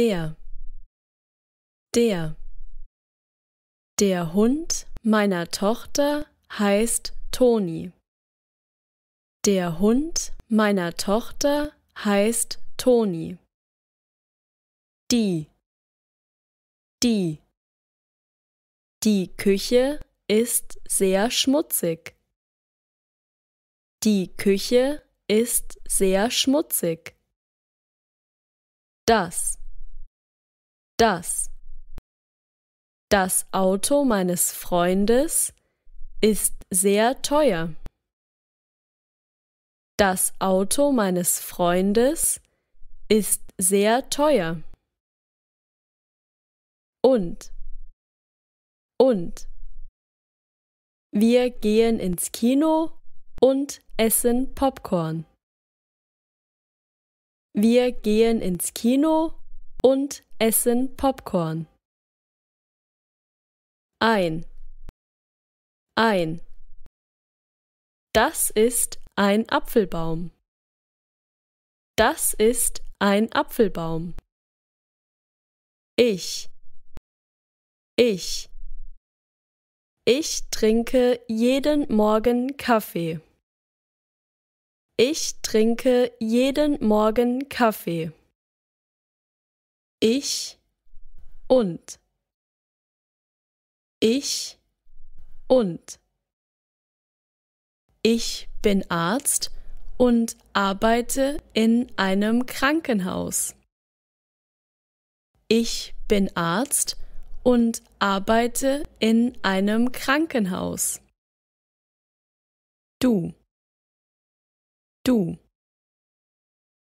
Der, der, der Hund meiner Tochter heißt Toni. Der Hund meiner Tochter heißt Toni. Die, die, die Küche ist sehr schmutzig. Die Küche ist sehr schmutzig. Das das. Das Auto meines Freundes ist sehr teuer. Das Auto meines Freundes ist sehr teuer. Und. Und. Wir gehen ins Kino und essen Popcorn. Wir gehen ins Kino und essen Popcorn. Ein. Ein. Das ist ein Apfelbaum. Das ist ein Apfelbaum. Ich. Ich. Ich trinke jeden Morgen Kaffee. Ich trinke jeden Morgen Kaffee. Ich und. Ich und. Ich bin Arzt und arbeite in einem Krankenhaus. Ich bin Arzt und arbeite in einem Krankenhaus. Du. Du.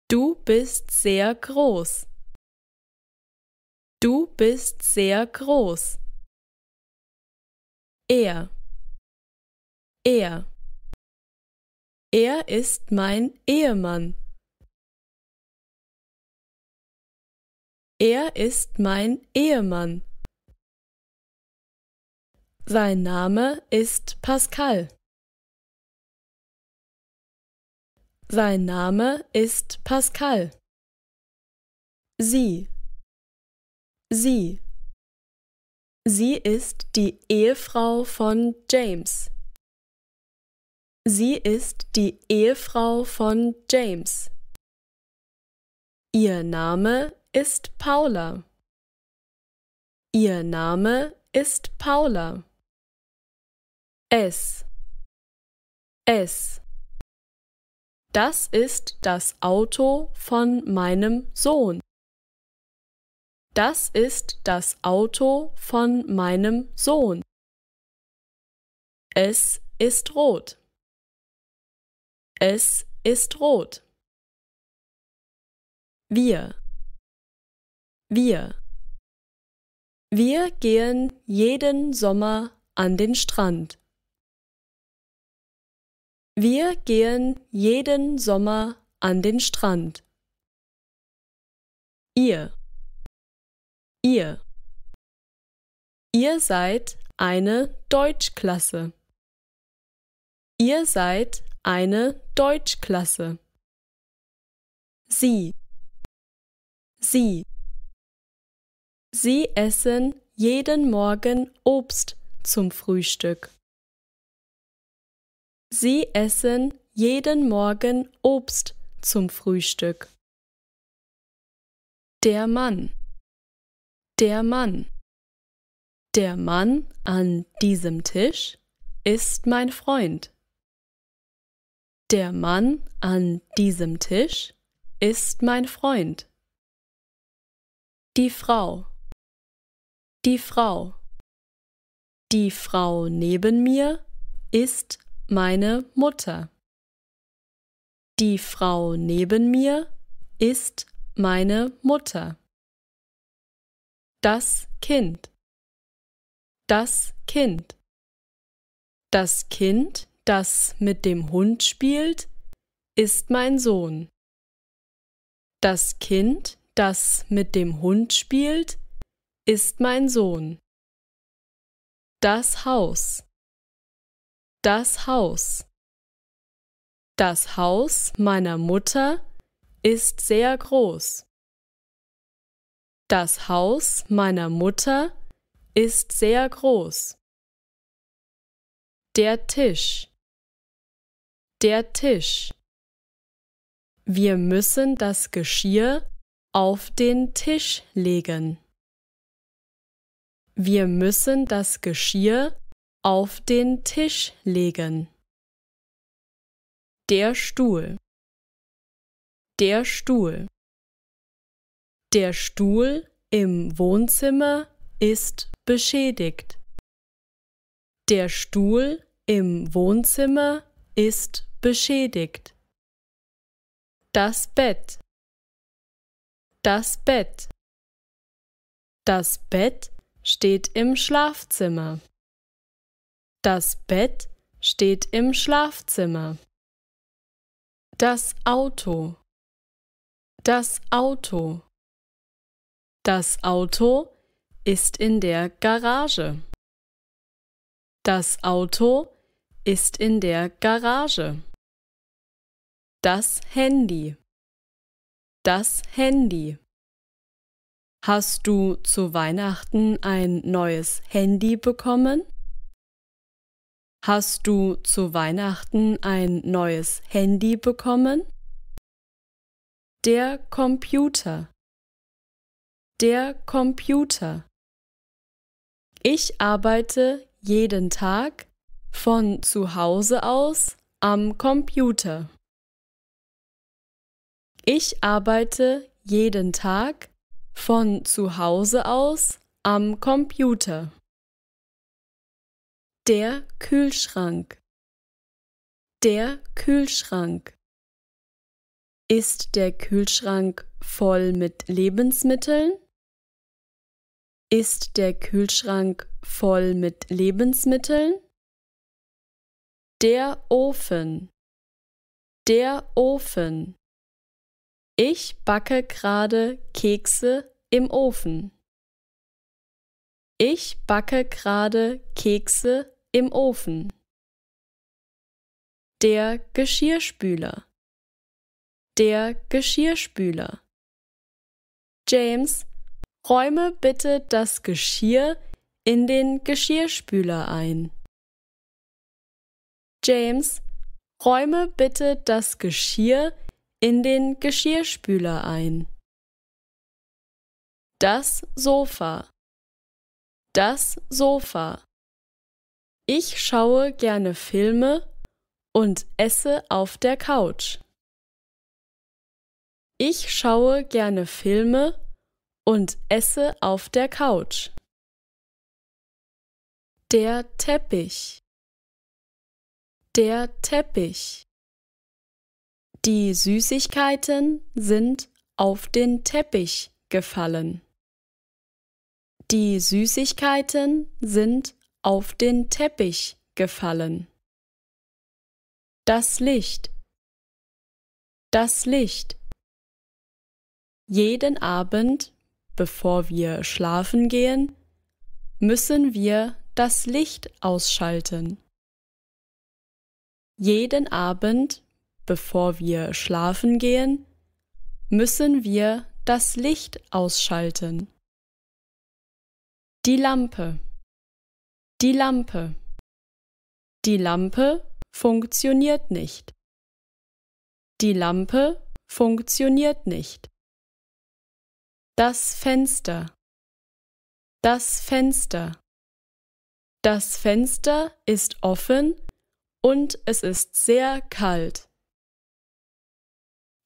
Du bist sehr groß. Du bist sehr groß. Er. Er. Er ist mein Ehemann. Er ist mein Ehemann. Sein Name ist Pascal. Sein Name ist Pascal. Sie. Sie. Sie ist die Ehefrau von James. Sie ist die Ehefrau von James. Ihr Name ist Paula. Ihr Name ist Paula. Es. Es. Das ist das Auto von meinem Sohn. Das ist das Auto von meinem Sohn. Es ist rot. Es ist rot. Wir. Wir. Wir gehen jeden Sommer an den Strand. Wir gehen jeden Sommer an den Strand. Ihr ihr. Ihr seid eine Deutschklasse. Ihr seid eine Deutschklasse. Sie. Sie. Sie essen jeden Morgen Obst zum Frühstück. Sie essen jeden Morgen Obst zum Frühstück. Der Mann. Der Mann. Der Mann an diesem Tisch ist mein Freund. Der Mann an diesem Tisch ist mein Freund. Die Frau. Die Frau. Die Frau neben mir ist meine Mutter. Die Frau neben mir ist meine Mutter das Kind, das Kind. Das Kind, das mit dem Hund spielt, ist mein Sohn. Das Kind, das mit dem Hund spielt, ist mein Sohn. Das Haus. Das Haus. Das Haus meiner Mutter ist sehr groß. Das Haus meiner Mutter ist sehr groß. Der Tisch. Der Tisch. Wir müssen das Geschirr auf den Tisch legen. Wir müssen das Geschirr auf den Tisch legen. Der Stuhl. Der Stuhl. Der Stuhl im Wohnzimmer ist beschädigt. Der Stuhl im Wohnzimmer ist beschädigt. Das Bett. Das Bett. Das Bett steht im Schlafzimmer. Das Bett steht im Schlafzimmer. Das Auto. Das Auto. Das Auto ist in der Garage. Das Auto ist in der Garage. Das Handy. Das Handy. Hast du zu Weihnachten ein neues Handy bekommen? Hast du zu Weihnachten ein neues Handy bekommen? Der Computer der Computer. Ich arbeite jeden Tag von zu Hause aus am Computer. Ich arbeite jeden Tag von zu Hause aus am Computer. Der Kühlschrank. Der Kühlschrank. Ist der Kühlschrank voll mit Lebensmitteln? Ist der Kühlschrank voll mit Lebensmitteln? Der Ofen. Der Ofen. Ich backe gerade Kekse im Ofen. Ich backe gerade Kekse im Ofen. Der Geschirrspüler. Der Geschirrspüler. James Räume bitte das Geschirr in den Geschirrspüler ein. James, räume bitte das Geschirr in den Geschirrspüler ein. Das Sofa. Das Sofa. Ich schaue gerne Filme und esse auf der Couch. Ich schaue gerne Filme und esse auf der Couch. Der Teppich. Der Teppich. Die Süßigkeiten sind auf den Teppich gefallen. Die Süßigkeiten sind auf den Teppich gefallen. Das Licht. Das Licht. Jeden Abend bevor wir schlafen gehen, müssen wir das Licht ausschalten. Jeden Abend, bevor wir schlafen gehen, müssen wir das Licht ausschalten. Die Lampe. Die Lampe. Die Lampe funktioniert nicht. Die Lampe funktioniert nicht. Das Fenster. Das Fenster. Das Fenster ist offen und es ist sehr kalt.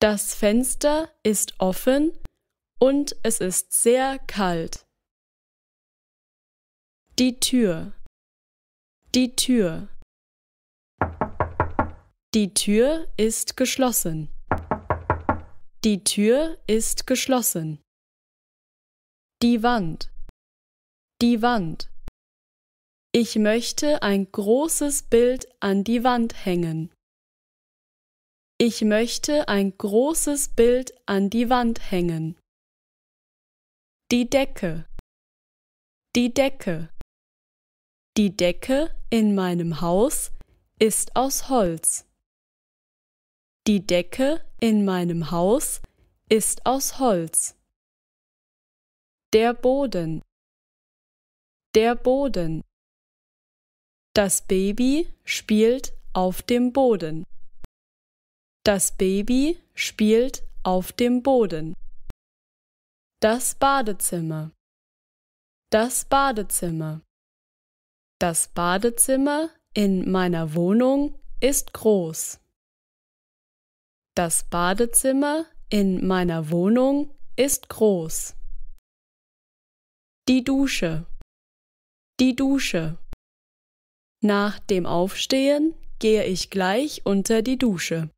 Das Fenster ist offen und es ist sehr kalt. Die Tür. Die Tür. Die Tür ist geschlossen. Die Tür ist geschlossen. Die Wand. Die Wand. Ich möchte ein großes Bild an die Wand hängen. Ich möchte ein großes Bild an die Wand hängen. Die Decke. Die Decke. Die Decke in meinem Haus ist aus Holz. Die Decke in meinem Haus ist aus Holz der Boden, der Boden. Das Baby spielt auf dem Boden. Das Baby spielt auf dem Boden. Das Badezimmer. Das Badezimmer. Das Badezimmer in meiner Wohnung ist groß. Das Badezimmer in meiner Wohnung ist groß. Die Dusche. Die Dusche. Nach dem Aufstehen gehe ich gleich unter die Dusche.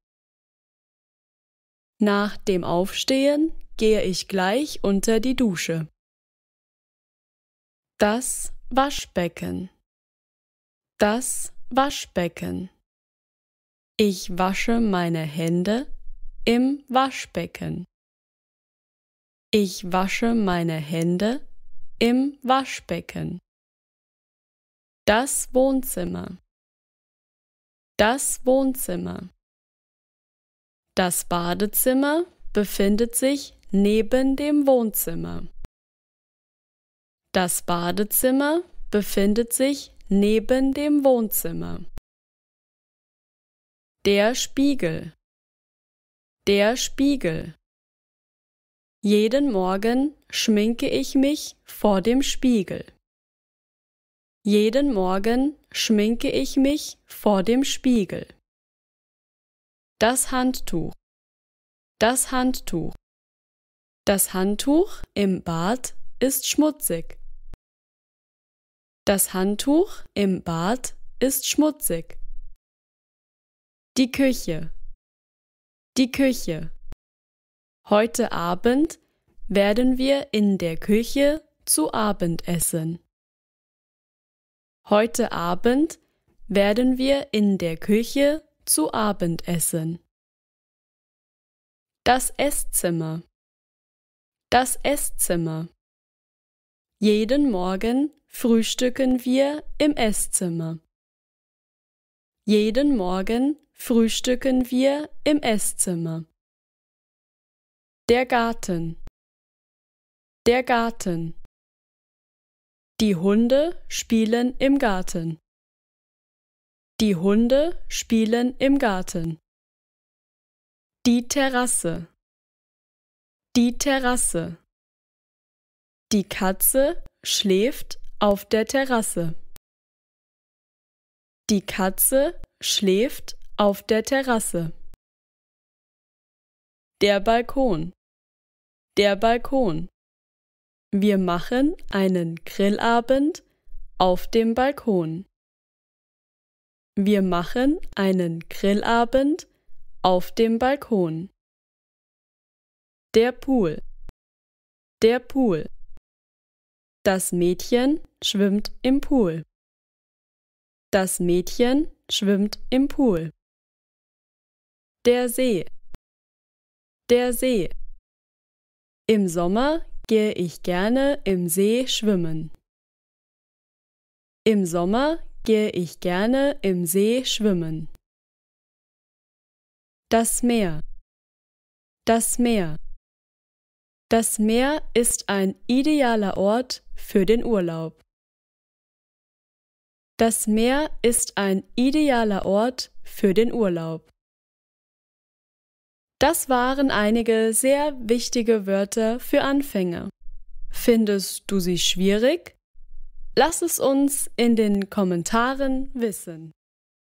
Nach dem Aufstehen gehe ich gleich unter die Dusche. Das Waschbecken. Das Waschbecken. Ich wasche meine Hände im Waschbecken. Ich wasche meine Hände im Waschbecken, das Wohnzimmer, das Wohnzimmer. Das Badezimmer befindet sich neben dem Wohnzimmer. Das Badezimmer befindet sich neben dem Wohnzimmer. Der Spiegel. Der Spiegel. Jeden Morgen schminke ich mich vor dem Spiegel. Jeden Morgen schminke ich mich vor dem Spiegel. Das Handtuch. Das Handtuch. Das Handtuch im Bad ist schmutzig. Das Handtuch im Bad ist schmutzig. Die Küche. Die Küche. Heute Abend werden wir in der Küche zu Abend essen. Heute Abend werden wir in der Küche zu Abend essen. Das Esszimmer. Das Esszimmer. Jeden Morgen frühstücken wir im Esszimmer. Jeden Morgen frühstücken wir im Esszimmer. Der Garten. Der Garten. Die Hunde spielen im Garten. Die Hunde spielen im Garten. Die Terrasse. Die Terrasse. Die Katze schläft auf der Terrasse. Die Katze schläft auf der Terrasse. Der Balkon. Der Balkon. Wir machen einen Grillabend auf dem Balkon. Wir machen einen Grillabend auf dem Balkon. Der Pool. Der Pool. Das Mädchen schwimmt im Pool. Das Mädchen schwimmt im Pool. Der See. Der See. Im Sommer gehe ich gerne im See schwimmen. Im Sommer gehe ich gerne im See schwimmen. Das Meer. Das Meer. Das Meer ist ein idealer Ort für den Urlaub. Das Meer ist ein idealer Ort für den Urlaub. Das waren einige sehr wichtige Wörter für Anfänger. Findest du sie schwierig? Lass es uns in den Kommentaren wissen.